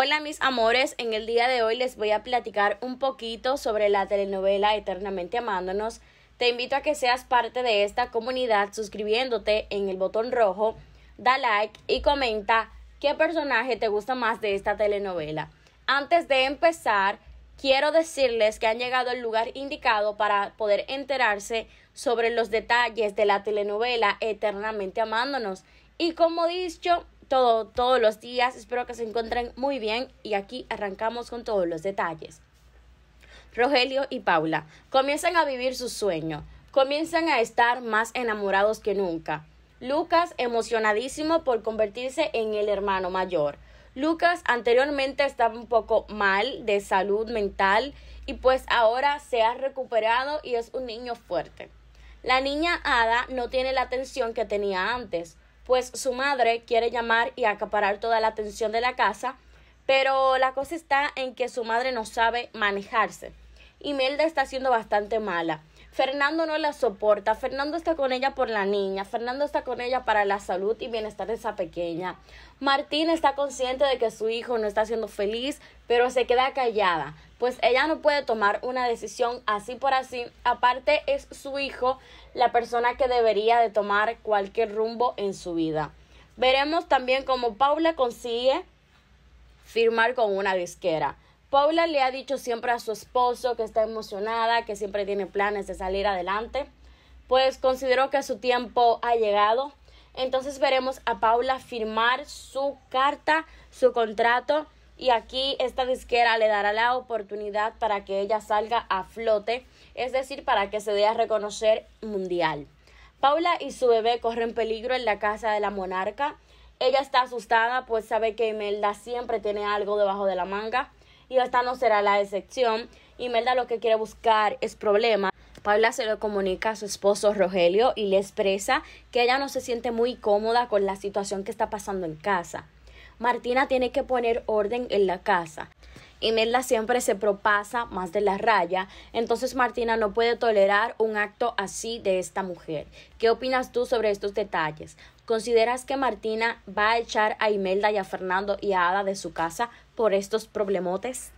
Hola mis amores, en el día de hoy les voy a platicar un poquito sobre la telenovela Eternamente Amándonos. Te invito a que seas parte de esta comunidad suscribiéndote en el botón rojo, da like y comenta qué personaje te gusta más de esta telenovela. Antes de empezar, quiero decirles que han llegado al lugar indicado para poder enterarse sobre los detalles de la telenovela Eternamente Amándonos. Y como dicho, todos los días. Espero que se encuentren muy bien y aquí arrancamos con todos los detalles. Rogelio y Paula comienzan a vivir su sueño, comienzan a estar más enamorados que nunca. Lucas emocionadísimo por convertirse en el hermano mayor. Lucas anteriormente estaba un poco mal de salud mental y pues ahora se ha recuperado y es un niño fuerte. La niña Ada no tiene la atención que tenía antes pues su madre quiere llamar y acaparar toda la atención de la casa, pero la cosa está en que su madre no sabe manejarse. Imelda está siendo bastante mala. Fernando no la soporta. Fernando está con ella por la niña. Fernando está con ella para la salud y bienestar de esa pequeña. Martín está consciente de que su hijo no está siendo feliz, pero se queda callada pues ella no puede tomar una decisión así por así. Aparte es su hijo la persona que debería de tomar cualquier rumbo en su vida. Veremos también cómo Paula consigue firmar con una disquera. Paula le ha dicho siempre a su esposo que está emocionada, que siempre tiene planes de salir adelante, pues consideró que su tiempo ha llegado. Entonces veremos a Paula firmar su carta, su contrato y aquí esta disquera le dará la oportunidad para que ella salga a flote, es decir, para que se dé a reconocer mundial. Paula y su bebé corren peligro en la casa de la monarca. Ella está asustada, pues sabe que Imelda siempre tiene algo debajo de la manga y esta no será la excepción. Imelda lo que quiere buscar es problema. Paula se lo comunica a su esposo Rogelio y le expresa que ella no se siente muy cómoda con la situación que está pasando en casa. Martina tiene que poner orden en la casa. Imelda siempre se propasa más de la raya, entonces Martina no puede tolerar un acto así de esta mujer. ¿Qué opinas tú sobre estos detalles? ¿Consideras que Martina va a echar a Imelda y a Fernando y a Ada de su casa por estos problemotes?